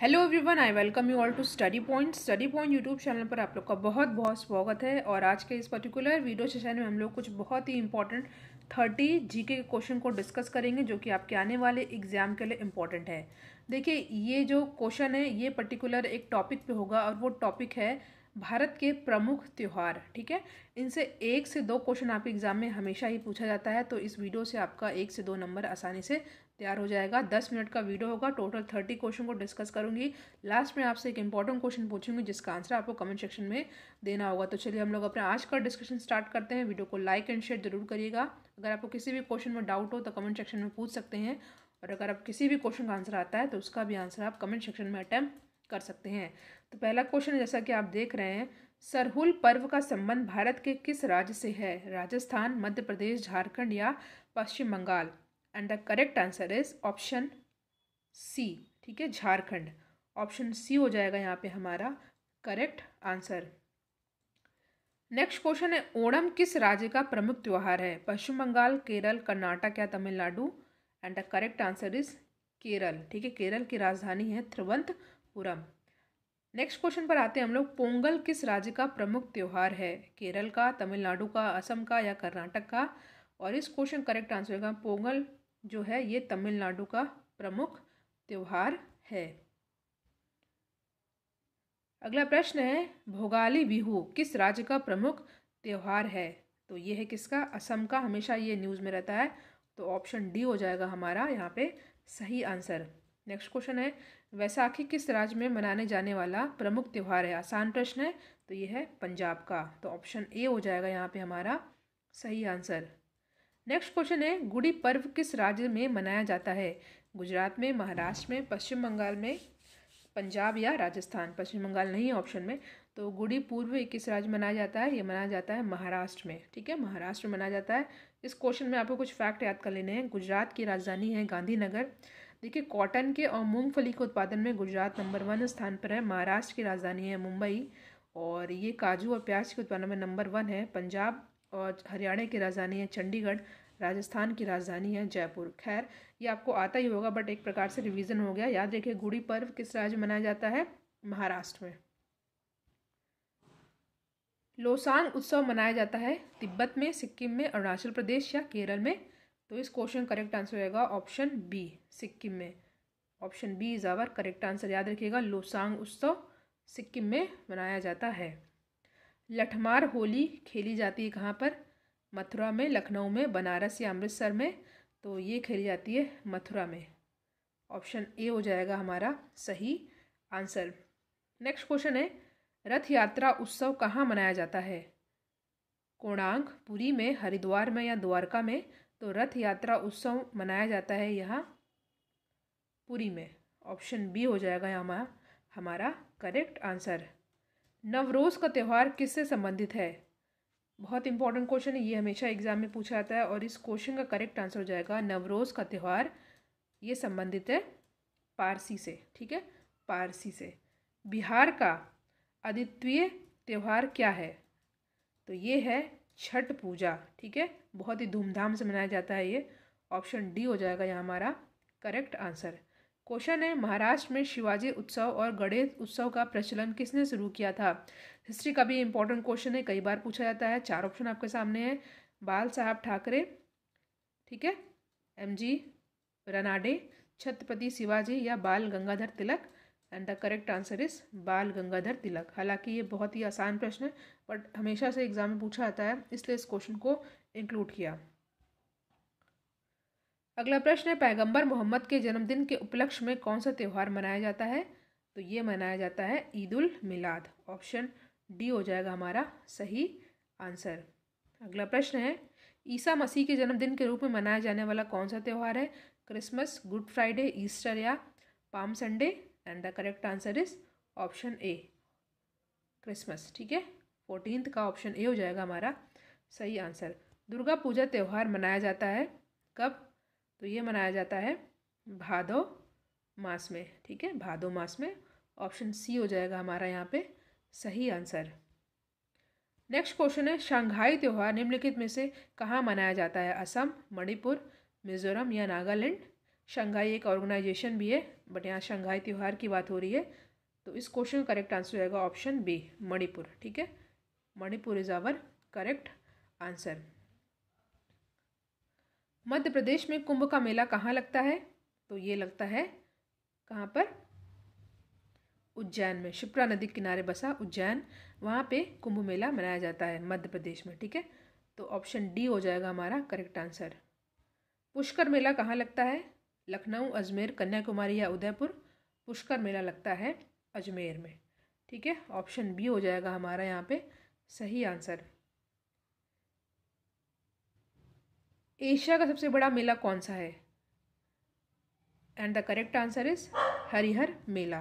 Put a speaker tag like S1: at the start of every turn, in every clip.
S1: hello everyone I welcome you all to study point study point YouTube channel पर आप लोग का बहुत बहुत स्वागत है और आज के इस पर्टिकुलर वीडियो सेशन में हम लोग कुछ बहुत ही इंपॉर्टेंट थर्टी जीके के क्वेश्चन को डिस्कस करेंगे जो कि आपके आने वाले एग्जाम के लिए इम्पॉर्टेंट है देखिए ये जो क्वेश्चन है ये पर्टिकुलर एक टॉपिक पे होगा और वो टॉपिक है भारत के प्रमुख त्यौहार ठीक है इनसे एक से दो क्वेश्चन आपके एग्जाम में हमेशा ही पूछा जाता है तो इस वीडियो से आपका एक से दो नंबर आसानी से तैयार हो जाएगा दस मिनट का वीडियो होगा टोटल थर्टी क्वेश्चन को डिस्कस करूंगी लास्ट में आपसे एक इंपॉर्टेंट क्वेश्चन पूछूंगी जिसका आंसर आपको कमेंट सेक्शन में देना होगा तो चलिए हम लोग अपने आज का डिस्कशन स्टार्ट करते हैं वीडियो को लाइक एंड शेयर जरूर करिएगा अगर आपको किसी भी क्वेश्चन में डाउट हो तो कमेंट सेक्शन में पूछ सकते हैं और अगर आप किसी भी क्वेश्चन का आंसर आता है तो उसका भी आंसर आप कमेंट सेक्शन में अटैम्प्ट कर सकते हैं तो पहला क्वेश्चन जैसा कि आप देख रहे हैं सरहुल पर्व का संबंध भारत के किस राज्य से है राजस्थान मध्य प्रदेश झारखंड या Paschim Bengal and the correct answer is option C ठीक है झारखंड ऑप्शन सी हो जाएगा यहाँ पे हमारा करेक्ट आंसर नेक्स्ट क्वेश्चन है ओणम किस राज्य का प्रमुख त्यौहार है पश्चिम बंगाल केरल कर्नाटक या Tamil Nadu and the correct answer is Kerala ठीक है केरल की राजधानी है थिरुवंतपुरम नेक्स्ट क्वेश्चन पर आते हैं हम लोग पोंगल किस राज्य का प्रमुख त्यौहार है केरल का तमिलनाडु का असम का या कर्नाटक का और इस क्वेश्चन करेक्ट आंसर होगा पोंगल जो है ये तमिलनाडु का प्रमुख त्यौहार है अगला प्रश्न है भोगाली बिहू किस राज्य का प्रमुख त्यौहार है तो ये है किसका असम का हमेशा ये न्यूज़ में रहता है तो ऑप्शन डी हो जाएगा हमारा यहाँ पे सही आंसर नेक्स्ट क्वेश्चन है वैसाखी किस राज्य में मनाने जाने वाला प्रमुख त्यौहार है आसान प्रश्न है तो ये है पंजाब का तो ऑप्शन ए हो जाएगा यहाँ पे हमारा सही आंसर नेक्स्ट क्वेश्चन है गुड़ी पर्व किस राज्य में मनाया जाता है गुजरात में महाराष्ट्र में पश्चिम बंगाल में पंजाब या राजस्थान पश्चिम बंगाल नहीं है ऑप्शन में तो गुड़ी पूर्व किस राज्य मनाया जाता है ये मनाया जाता है महाराष्ट्र में ठीक है महाराष्ट्र में मनाया जाता है इस क्वेश्चन में आपको कुछ फैक्ट याद कर लेने हैं गुजरात की राजधानी है गांधीनगर देखिए कॉटन के और मूंगफली के उत्पादन में गुजरात नंबर वन स्थान पर है महाराष्ट्र की राजधानी है मुंबई और ये काजू और प्याज के उत्पादन में नंबर वन है पंजाब और हरियाणा की राजधानी है चंडीगढ़ राजस्थान की राजधानी है जयपुर खैर ये आपको आता ही होगा बट एक प्रकार से रिवीजन हो गया याद रखिए गुड़ी पर्व किस राज्य में मनाया जाता है महाराष्ट्र में लोसांग उत्सव मनाया जाता है तिब्बत में सिक्किम में अरुणाचल प्रदेश या केरल में तो इस क्वेश्चन करेक्ट आंसर होगा ऑप्शन बी सिक्किम में option B is our correct answer याद रखिएगा लोसांग उत्सव सिक्किम में मनाया जाता है लठमार होली खेली जाती है कहाँ पर मथुरा में लखनऊ में बनारस या अमृतसर में तो ये खेली जाती है मथुरा में ऑप्शन ए हो जाएगा हमारा सही आंसर नेक्स्ट क्वेश्चन है रथ यात्रा उत्सव कहाँ मनाया जाता है कोणांक पुरी में हरिद्वार में या द्वारका में तो रथ यात्रा उत्सव मनाया जाता है यहाँ पुरी में ऑप्शन बी हो जाएगा यहाँ हमारा करेक्ट आंसर नवरोज़ का त्यौहार किससे संबंधित है बहुत इंपॉर्टेंट क्वेश्चन है ये हमेशा एग्जाम में पूछा जाता है और इस क्वेश्चन का करेक्ट आंसर हो जाएगा नवरोज़ का त्यौहार ये संबंधित है पारसी से ठीक है पारसी से बिहार का अद्वितीय त्यौहार क्या है तो ये है छठ पूजा ठीक है बहुत ही धूमधाम से मनाया जाता है ये ऑप्शन डी हो जाएगा यहाँ हमारा करेक्ट आंसर क्वेश्चन है महाराष्ट्र में शिवाजी उत्सव और गणेश उत्सव का प्रचलन किसने शुरू किया था हिस्ट्री का भी इंपॉर्टेंट क्वेश्चन है कई बार पूछा जाता है चार ऑप्शन आपके सामने है बाल साहब ठाकरे ठीक है एम जी रनाडे छत्रपति शिवाजी या Bal Gangadhar Tilak and the correct answer is Bal Gangadhar तिलक हालांकि ये बहुत ही आसान प्रश्न है बट हमेशा से एग्जाम में पूछा जाता है इसलिए इस क्वेश्चन को इंक्लूड किया अगला प्रश्न है पैगंबर मोहम्मद के जन्मदिन के उपलक्ष्य में कौन सा त्यौहार मनाया जाता है तो ये मनाया जाता है ईद उल मिलाद ऑप्शन डी हो जाएगा हमारा सही आंसर अगला प्रश्न है ईसा मसीह के जन्मदिन के रूप में मनाया जाने वाला कौन सा त्यौहार है क्रिसमस गुड फ्राइडे ईस्टर या Palm Sunday and the correct answer is option A Christmas ठीक है फोर्टीनथ का ऑप्शन ए हो जाएगा हमारा सही आंसर दुर्गा पूजा त्यौहार मनाया जाता है कब तो ये मनाया जाता है भादो मास में ठीक है भादो मास में ऑप्शन सी हो जाएगा हमारा यहाँ पे सही आंसर नेक्स्ट क्वेश्चन है शंघाई त्यौहार निम्नलिखित में से कहाँ मनाया जाता है असम मणिपुर मिजोरम या नागालैंड शंघाई एक ऑर्गेनाइजेशन भी है बट यहाँ शंघाई त्यौहार की बात हो रही है तो इस क्वेश्चन का करेक्ट आंसर रहेगा ऑप्शन बी मणिपुर ठीक है Manipur is our correct answer Madhya Pradesh में कुंभ का मेला कहाँ लगता है तो ये लगता है कहाँ पर उज्जैन में शिप्रा नदी किनारे बसा उज्जैन वहाँ पे कुंभ मेला मनाया जाता है मध्य प्रदेश में ठीक है तो ऑप्शन डी हो जाएगा हमारा करेक्ट आंसर पुष्कर मेला कहाँ लगता है लखनऊ अजमेर कन्याकुमारी या उदयपुर पुष्कर मेला लगता है अजमेर में ठीक है ऑप्शन बी हो जाएगा हमारा यहाँ पे सही आंसर एशिया का सबसे बड़ा मेला कौन सा है and the correct answer is Harihar मेला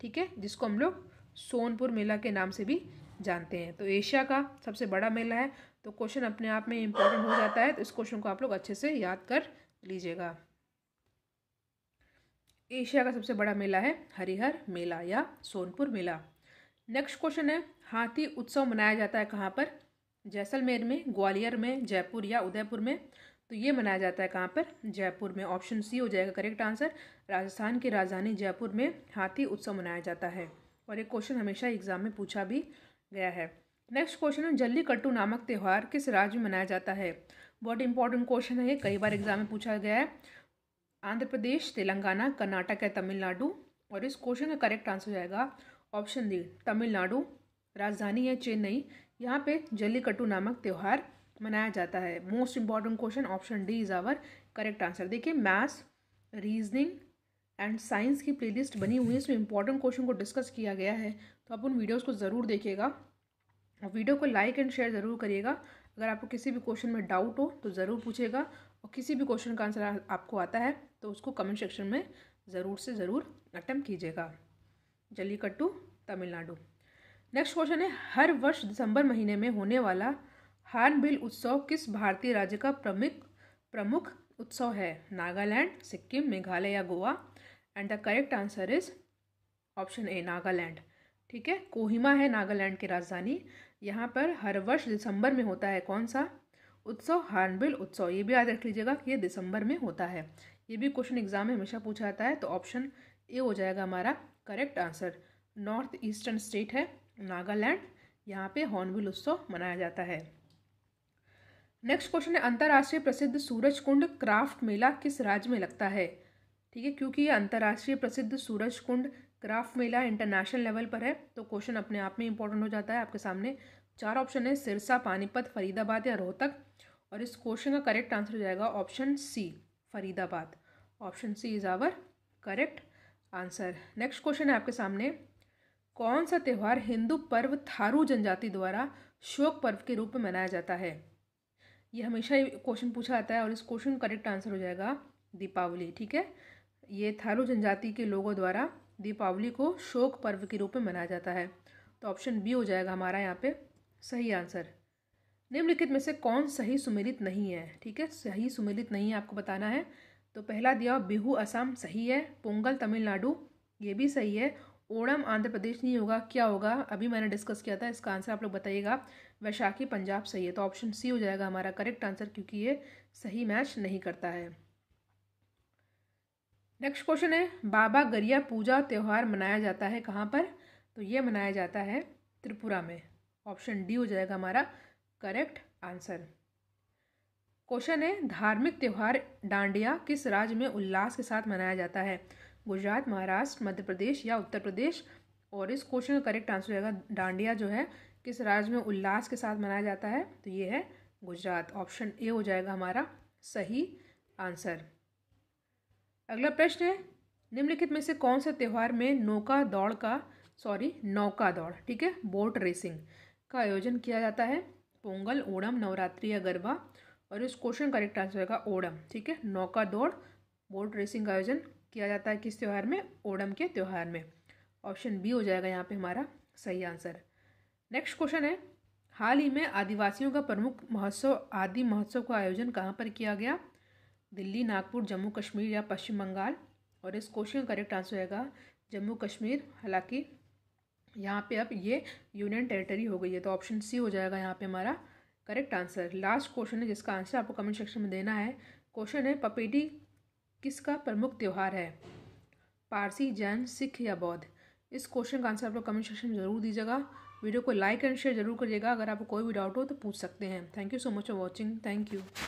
S1: ठीक है जिसको हम लोग सोनपुर मेला के नाम से भी जानते हैं तो एशिया का सबसे बड़ा मेला है तो क्वेश्चन अपने आप में इम्पोर्टेंट हो जाता है तो इस क्वेश्चन को आप लोग अच्छे से याद कर लीजिएगा एशिया का सबसे बड़ा मेला है हरिहर मेला या सोनपुर मेला नेक्स्ट क्वेश्चन है हाथी उत्सव मनाया जाता है कहाँ पर जैसलमेर में ग्वालियर में जयपुर या उदयपुर में तो ये मनाया जाता है कहाँ पर जयपुर में ऑप्शन सी हो जाएगा करेक्ट आंसर राजस्थान की राजधानी जयपुर में हाथी उत्सव मनाया जाता है और ये क्वेश्चन हमेशा एग्जाम में पूछा भी गया है नेक्स्ट क्वेश्चन है जल्लीकट्टू नामक त्यौहार किस राज्य में मनाया जाता है बहुत इंपॉर्टेंट क्वेश्चन है ये कई बार एग्जाम में पूछा गया है आंध्र प्रदेश तेलंगाना कर्नाटक है तमिलनाडु और इस क्वेश्चन का करेक्ट आंसर हो जाएगा ऑप्शन डी तमिलनाडु राजधानी है चेन्नई यहाँ पे जल्लीकट्टू नामक त्यौहार मनाया जाता है most important question option D is our correct answer देखिए मैथ्स रीजनिंग एंड साइंस की प्लेलिस्ट बनी हुई है इसमें इंपॉर्टेंट क्वेश्चन को डिस्कस किया गया है तो आप उन वीडियोज़ को ज़रूर देखिएगा और वीडियो को लाइक एंड शेयर ज़रूर करिएगा अगर आपको किसी भी क्वेश्चन में डाउट हो तो ज़रूर पूछेगा और किसी भी क्वेश्चन का आंसर आपको आता है तो उसको कमेंट सेक्शन में ज़रूर से ज़रूर अटैम्प कीजिएगा जल्लीकट्टू तमिलनाडु नेक्स्ट क्वेश्चन है हर वर्ष दिसंबर महीने में होने वाला हार्नबिल उत्सव किस भारतीय राज्य का प्रमुख प्रमुख उत्सव है नागालैंड सिक्किम मेघालय या Goa and the correct answer is option A Nagaland ठीक है कोहिमा है नागालैंड की राजधानी यहाँ पर हर वर्ष दिसंबर में होता है कौन सा उत्सव हार्नबिल उत्सव ये भी याद रख लीजिएगा कि ये दिसंबर में होता है ये भी क्वेश्चन एग्जाम में हमेशा पूछा जाता है तो ऑप्शन ए हो जाएगा हमारा correct answer north eastern state है नागालैंड यहाँ पे हॉर्नबिल उत्सव मनाया जाता है नेक्स्ट क्वेश्चन है अंतर्राष्ट्रीय प्रसिद्ध सूरज कुंड क्राफ्ट मेला किस राज्य में लगता है ठीक है क्योंकि ये अंतर्राष्ट्रीय प्रसिद्ध सूरज कुंड क्राफ्ट मेला इंटरनेशनल लेवल पर है तो क्वेश्चन अपने आप में इंपॉर्टेंट हो जाता है आपके सामने चार ऑप्शन है सिरसा पानीपत फरीदाबाद या रोहतक और इस क्वेश्चन का करेक्ट आंसर हो जाएगा option C Faridabad option C is our correct answer next question है आपके सामने कौन सा त्यौहार हिंदू पर्व थारू जनजाति द्वारा शोक पर्व के रूप में मनाया जाता है ये हमेशा ही क्वेश्चन पूछा जाता है और इस क्वेश्चन का करेक्ट आंसर हो जाएगा दीपावली ठीक है ये थारू जनजाति के लोगों द्वारा दीपावली को शोक पर्व के रूप में मनाया जाता है तो ऑप्शन बी हो जाएगा हमारा यहाँ पे सही आंसर निम्नलिखित में से कौन सही सुमेलित नहीं है ठीक है सही सुमेलित नहीं है आपको बताना है तो पहला दिया बिहू असम सही है पोंगल तमिलनाडु ये भी सही है ओणम आंध्र प्रदेश नहीं होगा क्या होगा अभी मैंने डिस्कस किया था इसका आंसर आप लोग बताइएगा वैशाखी पंजाब सही है तो ऑप्शन सी हो जाएगा हमारा करेक्ट आंसर क्योंकि ये सही मैच नहीं करता है नेक्स्ट क्वेश्चन है बाबा गरिया पूजा त्यौहार मनाया जाता है कहाँ पर तो ये मनाया जाता है त्रिपुरा में ऑप्शन डी हो जाएगा हमारा करेक्ट आंसर क्वेश्चन है धार्मिक त्यौहार डांडिया किस राज्य में उल्लास के साथ मनाया जाता है गुजरात महाराष्ट्र मध्य प्रदेश या उत्तर प्रदेश और इस क्वेश्चन का करेक्ट आंसर रहेगा डांडिया जो है किस राज्य में उल्लास के साथ मनाया जाता है तो ये है गुजरात ऑप्शन ए हो जाएगा हमारा सही आंसर अगला प्रश्न है निम्नलिखित में से कौन से त्यौहार में नौका दौड़ का सॉरी नौका दौड़ ठीक है बोट रेसिंग का आयोजन किया जाता है पोंगल ओणम नवरात्रि या गरबा और इस क्वेश्चन करेक्ट आंसर होगा ओणम ठीक है नौका दौड़ बोट रेसिंग का आयोजन किया जाता है किस त्यौहार में ओडम के त्यौहार में ऑप्शन बी हो जाएगा यहाँ पे हमारा सही आंसर नेक्स्ट क्वेश्चन है हाल ही में आदिवासियों का प्रमुख महोत्सव आदि महोत्सव का आयोजन कहाँ पर किया गया दिल्ली नागपुर जम्मू कश्मीर या पश्चिम बंगाल और इस क्वेश्चन का करेक्ट आंसर होगा जम्मू कश्मीर हालांकि यहाँ पे अब ये यूनियन टेरिटरी हो गई है तो ऑप्शन सी हो जाएगा यहाँ पे हमारा करेक्ट आंसर लास्ट क्वेश्चन है जिसका आंसर आपको कमेंट सेक्शन में देना है क्वेश्चन है पपेटी किसका प्रमुख त्यौहार है पारसी जैन सिख या बौद्ध इस क्वेश्चन का आंसर आप लोग कमेंट सेक्शन में ज़रूर दीजिएगा वीडियो को लाइक एंड शेयर जरूर करिएगा अगर आपको कोई भी डाउट हो तो पूछ सकते हैं thank you so much for watching thank you